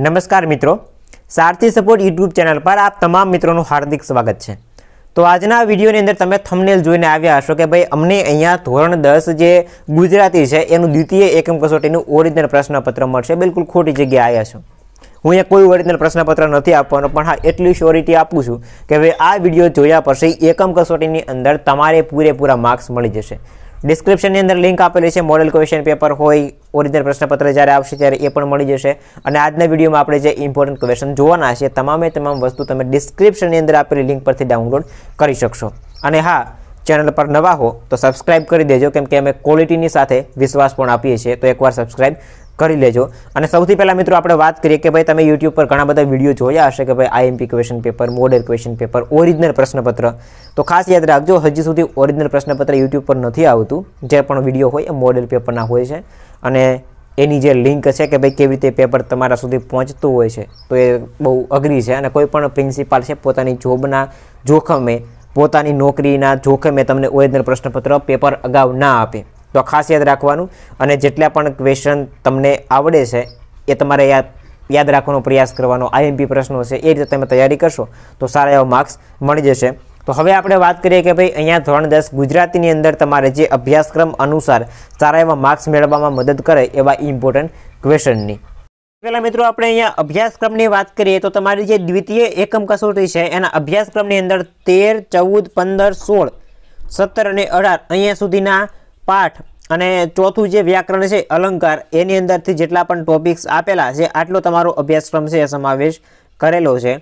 નમસ્કાર મિત્રો સારથી support YouTube channel પર આપ તમામ મિત્રોનું હાર્દિક સ્વાગત છે તો આજના વિડીયોની અંદર તમે થમનેલ જોઈને આવ્યા હશો કે ભાઈ અમને અહીંયા ધોરણ દસ જે ગુજરાતી છે એનું દ્વિતીય એકમ કસોટીનું ઓરિજિનલ પ્રશ્નપત્ર મળશે બિલકુલ ખોટી જગ્યાએ આવ્યા છો હું અહીંયા કોઈ ઓરિજિનલ પ્રશ્નપત્ર નથી આપવાનો પણ હા એટલી શ્યોરિટી આપું છું કે ભાઈ આ વિડીયો જોયા પછી એકમ કસોટીની અંદર તમારે પૂરેપૂરા માર્ક્સ મળી જશે ડિસ્ક્રિપ્શનની અંદર લિંક આપેલી છે મોડેલ ક્વેશ્ચન પેપર હોય ઓરિજિનલ પ્રશ્નપત્ર જ્યારે આવશે ત્યારે એ પણ મળી જશે અને આજના વિડીયોમાં આપણે જે ઇમ્પોર્ટન્ટ ક્વેશ્ચન જોવાના છે તમામે તમામ વસ્તુ તમે ડિસ્ક્રિપ્શનની અંદર આપેલી લિંક પરથી ડાઉનલોડ કરી શકશો અને હા ચેનલ પર નવા હો તો સબસ્ક્રાઇબ કરી દેજો કેમ કે અમે ક્વોલિટીની સાથે વિશ્વાસ પણ આપીએ છીએ તો એકવાર સબસ્ક્રાઈબ કરી લેજો અને સૌથી પહેલાં મિત્રો આપણે વાત કરીએ કે ભાઈ તમે યુટ્યુબ પર ઘણા બધા વિડીયો જોયા હશે કે ભાઈ IMP question paper model question paper original પ્રશ્નપત્ર તો ખાસ યાદ રાખજો હજી સુધી ઓરિજિનલ પ્રશ્નપત્ર યુટ્યુબ પર નથી આવતું જે પણ વિડીયો હોય એ મોડેલ પેપરના હોય છે અને એની જે લિંક છે કે ભાઈ કેવી રીતે પેપર તમારા સુધી પહોંચતું હોય છે તો એ બહુ અઘરી છે અને કોઈ પણ પ્રિન્સિપાલ છે પોતાની જોબના જોખમે પોતાની નોકરીના જોખમે તમને ઓરિજિનલ પ્રશ્નપત્ર પેપર અગાઉ ના આપે તો ખાસ યાદ રાખવાનું અને જેટલા પણ ક્વેશ્ચન તમને આવડે છે એ તમારે યાદ યાદ રાખવાનો પ્રયાસ કરવાનો આઈએમપી પ્રશ્નો છે એ રીતે તમે તૈયારી કરશો તો સારા એવા માર્ક્સ મળી જશે તો હવે આપણે વાત કરીએ કે ભાઈ અહીંયા ધોરણ દસ ગુજરાતીની અંદર તમારે જે અભ્યાસક્રમ અનુસાર સારા એવા માર્ક્સ મેળવવામાં મદદ કરે એવા ઇમ્પોર્ટન્ટ ક્વેશ્ચનની પહેલાં મિત્રો આપણે અહીંયા અભ્યાસક્રમની વાત કરીએ તો તમારી જે દ્વિતીય એકમ કસોટી છે એના અભ્યાસક્રમની અંદર તેર ચૌદ પંદર સોળ સત્તર અને અઢાર અહીંયા સુધીના પાઠ અને ચોથું જે વ્યાકરણ છે અલંકાર એની અંદરથી જેટલા પણ ટોપિક્સ આપેલા છે આટલો તમારો અભ્યાસક્રમ છે સમાવેશ કરેલો છે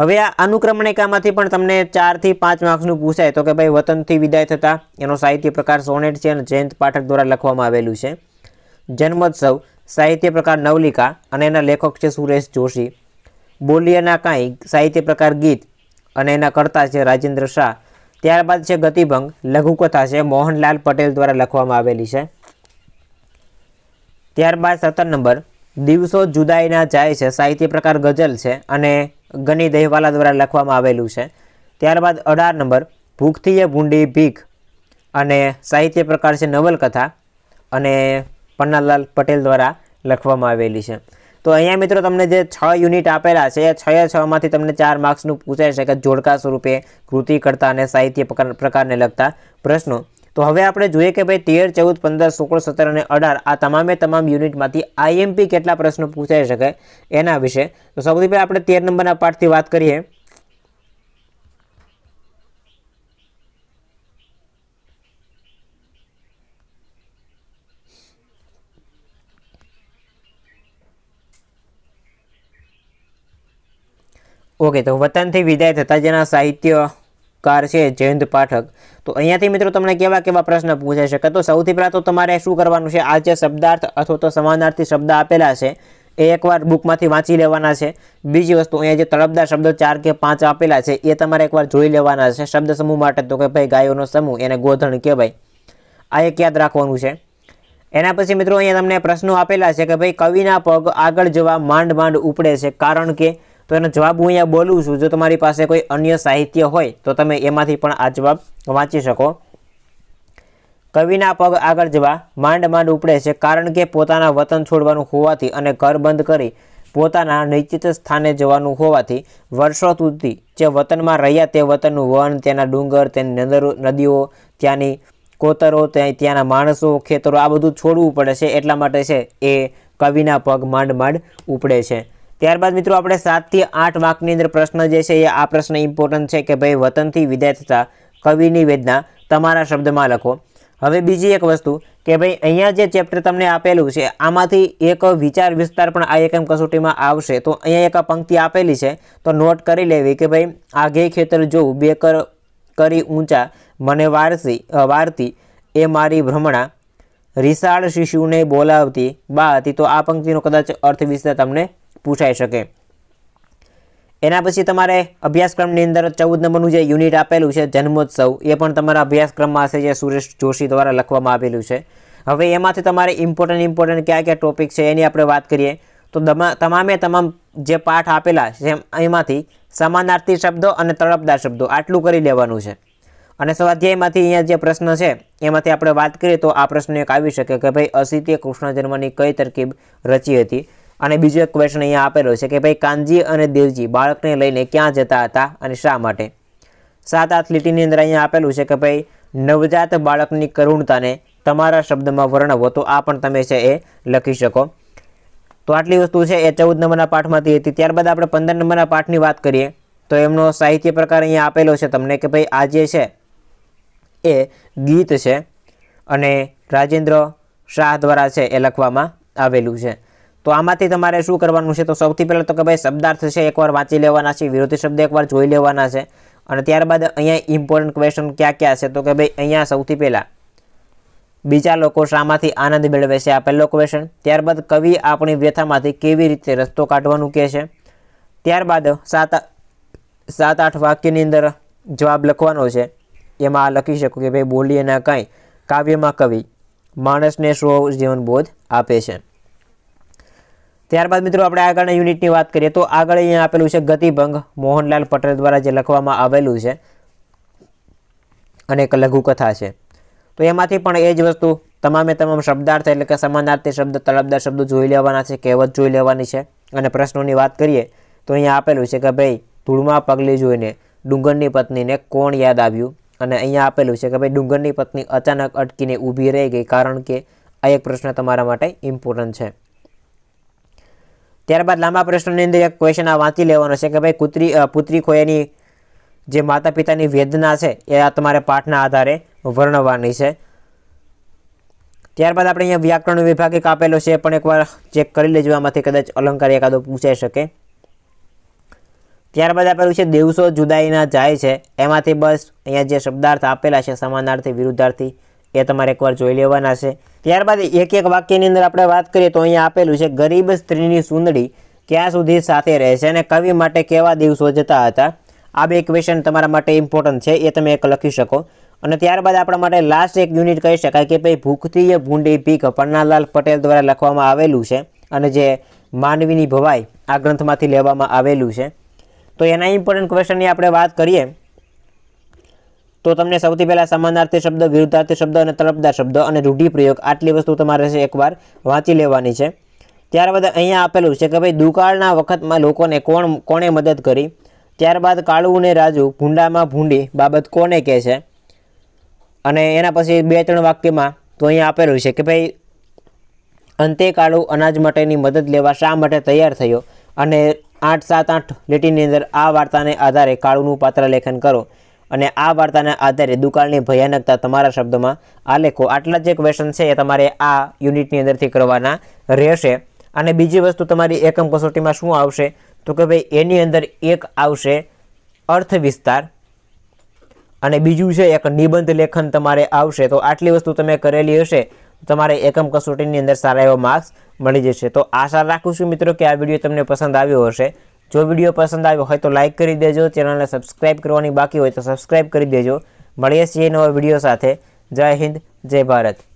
હવે આ અનુક્રમણિકામાંથી પણ તમને ચારથી પાંચ માર્ક્સનું પૂછાય તો કે ભાઈ વતનથી વિદાય થતા એનો સાહિત્ય પ્રકાર સોનેટ છે અને જયંત પાઠક દ્વારા લખવામાં આવેલું છે જન્મોત્સવ સાહિત્ય પ્રકાર નવલિકા અને એના લેખક છે સુરેશ જોશી બોલિયાના કાંઈ સાહિત્ય પ્રકાર ગીત અને એના કરતા છે રાજેન્દ્ર શાહ ત્યારબાદ છે ગતિભંગ લઘુકથા છે મોહનલાલ પટેલ દ્વારા લખવામાં આવેલી છે ત્યારબાદ સત્તર નંબર દિવસો જુદાઈના જાય છે સાહિત્ય પ્રકાર ગઝલ છે અને ગની દહેવાલા દ્વારા લખવામાં આવેલું છે ત્યારબાદ અઢાર નંબર ભૂખથી એ ભૂંડી ભીખ અને સાહિત્ય પ્રકાર છે નવલકથા અને પન્નાલાલ પટેલ દ્વારા લખવામાં આવેલી છે તો અહીંયા મિત્રો તમને જે છ યુનિટ આપેલા છે એ છ એ છમાંથી તમને ચાર માર્ક્સનું પૂછાઈ શકે જોડકા સ્વરૂપે કૃતિ કરતા અને સાહિત્ય પ્રકારને લગતા પ્રશ્નો તો હવે આપણે જોઈએ કે ભાઈ તેર ચૌદ પંદર સોળ સત્તર અને અઢાર આ તમામે તમામ યુનિટમાંથી આઈએમપી કેટલા પ્રશ્નો પૂછાઈ શકે એના વિશે તો સૌથી પહેલાં આપણે તેર નંબરના પાઠથી વાત કરીએ ઓકે તો વતનથી વિદાય થતાં જેના સાહિત્યકાર છે જયંત પાઠક તો અહીંયાથી મિત્રો તમને કેવા કેવા પ્રશ્ન પૂછાઈ શકે તો સૌથી પહેલાં તો તમારે શું કરવાનું છે આ જે શબ્દાર્થ અથવા તો સમાનાર્થી શબ્દ આપેલા છે એ એકવાર બુકમાંથી વાંચી લેવાના છે બીજી વસ્તુ અહીંયા જે તળપદાર શબ્દો ચાર કે પાંચ આપેલા છે એ તમારે એકવાર જોઈ લેવાના છે શબ્દ સમૂહ માટે તો કે ભાઈ ગાયોનો સમૂહ એને ગોધણ કહેવાય આ એક યાદ રાખવાનું છે એના પછી મિત્રો અહીંયા તમને પ્રશ્નો આપેલા છે કે ભાઈ કવિના પગ આગળ જવા માંડ માંડ ઉપડે છે કારણ કે તો એનો જવાબ હું અહીંયા બોલું છું જો તમારી પાસે કોઈ અન્ય સાહિત્ય હોય તો તમે એમાંથી પણ આ જવાબ વાંચી શકો કવિના પગ આગળ જવા માંડ માંડ ઉપડે છે કારણ કે પોતાના વતન છોડવાનું હોવાથી અને ઘર બંધ કરી પોતાના નિશ્ચિત સ્થાને જવાનું હોવાથી વર્ષો સુધી જે વતનમાં રહ્યા તે વતનનું વન ત્યાંના ડુંગર તેની નદીઓ ત્યાંની કોતરો ત્યાં ત્યાંના માણસો ખેતરો આ બધું છોડવું પડે છે એટલા માટે છે એ કવિના પગ માંડ માંડ ઉપડે છે ત્યારબાદ મિત્રો આપણે સાતથી આઠ વાંકની અંદર પ્રશ્ન જે છે એ આ પ્રશ્ન ઇમ્પોર્ટન્ટ છે કે ભાઈ વતનથી વિદાય થતા કવિની વેદના તમારા શબ્દમાં લખો હવે બીજી એક વસ્તુ કે ભાઈ અહીંયા જે ચેપ્ટર તમને આપેલું છે આમાંથી એક વિચાર વિસ્તાર પણ આ એકમ કસોટીમાં આવશે તો અહીંયા એક પંક્તિ આપેલી છે તો નોટ કરી લેવી કે ભાઈ આ આગે ખેતર જોઉં બે કર કરી ઊંચા મને વારસી વારતી એ મારી ભ્રમણા રિસાળ શિશુને બોલાવતી બા હતી તો આ પંક્તિનો કદાચ અર્થ વિશે તમને પૂછાઈ શકે એના પછી તમારે અભ્યાસક્રમની અંદર ચૌદ નંબરનું જે યુનિટ આપેલું છે જન્મોત્સવ એ પણ તમારા અભ્યાસક્રમમાં હશે જે સુરેશ જોશી દ્વારા લખવામાં આવેલું છે હવે એમાંથી તમારે ઇમ્પોર્ટન્ટ ઇમ્પોર્ટન્ટ કયા કયા ટોપિક છે એની આપણે વાત કરીએ તો તમામે તમામ જે પાઠ આપેલા છે એમાંથી સમાનાર્થી શબ્દો અને તળપદાર શબ્દો આટલું કરી લેવાનું છે અને સ્વાધ્યાયમાંથી અહીંયા જે પ્રશ્ન છે એમાંથી આપણે વાત કરીએ તો આ પ્રશ્ન એક આવી શકે કે ભાઈ અસિતે કૃષ્ણ જન્મની કઈ તરકીબ રચી હતી અને બીજો એક ક્વેશ્ચન અહીંયા આપેલો છે કે ભાઈ કાનજી અને દેવજી બાળકને લઈને ક્યાં જતા હતા અને શા માટે સાત આઠ લીટીની અંદર અહીંયા આપેલું છે કે ભાઈ નવજાત બાળકની કરુણતાને તમારા શબ્દમાં વર્ણવો તો આ પણ તમે છે એ લખી શકો તો આટલી વસ્તુ છે એ ચૌદ નંબરના પાઠમાંથી હતી ત્યારબાદ આપણે પંદર નંબરના પાઠની વાત કરીએ તો એમનો સાહિત્ય પ્રકાર અહીંયા આપેલો છે તમને કે ભાઈ આ જે છે એ ગીત છે અને રાજેન્દ્ર શાહ દ્વારા છે એ લખવામાં આવેલું છે તો આમાંથી તમારે શું કરવાનું છે તો સૌથી પહેલાં તો કે ભાઈ શબ્દાર્થ છે એકવાર વાંચી લેવાના છે વિરોધી શબ્દ એકવાર જોઈ લેવાના છે અને ત્યારબાદ અહીંયા ઇમ્પોર્ટન્ટ ક્વેશ્ચન ક્યાં ક્યાં છે તો કે ભાઈ અહીંયા સૌથી પહેલાં બીજા લોકો શામાંથી આનંદ મેળવે છે આ પહેલો ક્વેશ્ચન ત્યારબાદ કવિ આપણી વ્યથામાંથી કેવી રીતે રસ્તો કાઢવાનું કહે છે ત્યારબાદ સાત સાત આઠ વાક્યની અંદર જવાબ લખવાનો છે એમાં આ લખી શકો કે ભાઈ બોલીએ ના કાંઈ કાવ્યમાં કવિ માણસને સ્વ જીવનબોધ આપે છે ત્યારબાદ મિત્રો આપણે આગળના યુનિટની વાત કરીએ તો આગળ અહીંયા આપેલું છે ગતિભંગ મોહનલાલ પટેલ દ્વારા જે લખવામાં આવેલું છે અને એક લઘુકથા છે તો એમાંથી પણ એ જ વસ્તુ તમામે તમામ શબ્દાર્થ એટલે કે સમાનાર્થી શબ્દ તળપદાર શબ્દો જોઈ લેવાના છે કહેવત જોઈ લેવાની છે અને પ્રશ્નોની વાત કરીએ તો અહીંયા આપેલું છે કે ભાઈ ધૂળમાં પગલી જોઈને ડુંગરની પત્નીને કોણ યાદ આવ્યું અને અહીંયા આપેલું છે કે ભાઈ ડુંગરની પત્ની અચાનક અટકીને ઊભી રહી ગઈ કારણ કે આ એક પ્રશ્ન તમારા માટે ઇમ્પોર્ટન્ટ છે ત્યારબાદ લાંબા પ્રશ્નની અંદર એક ક્વેશ્ચન આ વાંચી લેવાનો છે કે ભાઈ કુતરી પુત્રી ખોયાની જે માતા પિતાની વેદના છે એ આ તમારે પાઠના આધારે વર્ણવવાની છે ત્યારબાદ આપણે અહીંયા વ્યાકરણ વિભાગ એક આપેલો છે પણ એકવાર ચેક કરી લેજો આમાંથી કદાચ અલંકાર એકાદો પૂછાઈ શકે ત્યારબાદ આપેલું છે દિવસો જુદાઈના જાય છે એમાંથી બસ અહીંયા જે શબ્દાર્થ આપેલા છે સમાનાર્થી વિરુદ્ધાર્થી એ તમારે એકવાર જોઈ લેવાના છે ત્યારબાદ એક એક વાક્યની અંદર આપણે વાત કરીએ તો અહીંયા આપેલું છે ગરીબ સ્ત્રીની સુંદડી ક્યાં સુધી સાથે રહેશે અને કવિ માટે કેવા દિવસો જતા હતા આ બે ક્વેશ્ચન તમારા માટે ઇમ્પોર્ટન્ટ છે એ તમે એક લખી શકો અને ત્યારબાદ આપણા માટે લાસ્ટ એક યુનિટ કહી શકાય કે ભાઈ ભૂખથી એ ભૂંડી ભીખ પન્નાલાલ પટેલ દ્વારા લખવામાં આવેલું છે અને જે માનવીની ભવાઈ આ ગ્રંથમાંથી લેવામાં આવેલું છે તો એના ઇમ્પોર્ટન્ટ ક્વેશ્ચનની આપણે વાત કરીએ તો તમને સૌથી પહેલાં સમાનાર્થી શબ્દ વિરુદ્ધાર્થી શબ્દ અને તલબદાર શબ્દ અને રૂઢિપ્રયોગ આટલી વસ્તુ તમારે છે એકવાર વાંચી લેવાની છે ત્યારબાદ અહીંયા આપેલું છે કે ભાઈ દુકાળના વખતમાં લોકોને કોણ કોણે મદદ કરી ત્યારબાદ કાળુ અને રાજુ ભૂંડામાં ભૂંડી બાબત કોને કહે છે અને એના પછી બે ત્રણ વાક્યમાં તો અહીંયા આપેલું છે કે ભાઈ અંતે કાળુ અનાજ માટેની મદદ લેવા શા માટે તૈયાર થયો અને આઠ સાત આઠ લીટીની અંદર આ વાર્તાને આધારે કાળુનું પાત્ર લેખન કરો અને આ વાર્તાના આધારે દુકાળની ભયાનકતા તમારા શબ્દોમાં આલેખો લેખો આટલા જે ક્વેશ્ચન છે એ તમારે આ યુનિટની અંદરથી કરવાના રહેશે અને બીજી વસ્તુ તમારી એકમ કસોટીમાં શું આવશે તો કે ભાઈ એની અંદર એક આવશે અર્થ વિસ્તાર અને બીજું છે એક નિબંધ લેખન તમારે આવશે તો આટલી વસ્તુ તમે કરેલી હશે તમારે એકમ કસોટીની અંદર સારા એવા માર્ક્સ મળી જશે તો આશા રાખું છું મિત્રો કે આ વિડીયો તમને પસંદ આવ્યો હશે જો વિડીયો પસંદ આવ્યો હોય તો લાઇક કરી દેજો ચેનલને સબસ્ક્રાઈબ કરવાની બાકી હોય તો સબસ્ક્રાઈબ કરી દેજો મળીએ છીએ નવા વિડીયો સાથે જય હિન્દ જય ભારત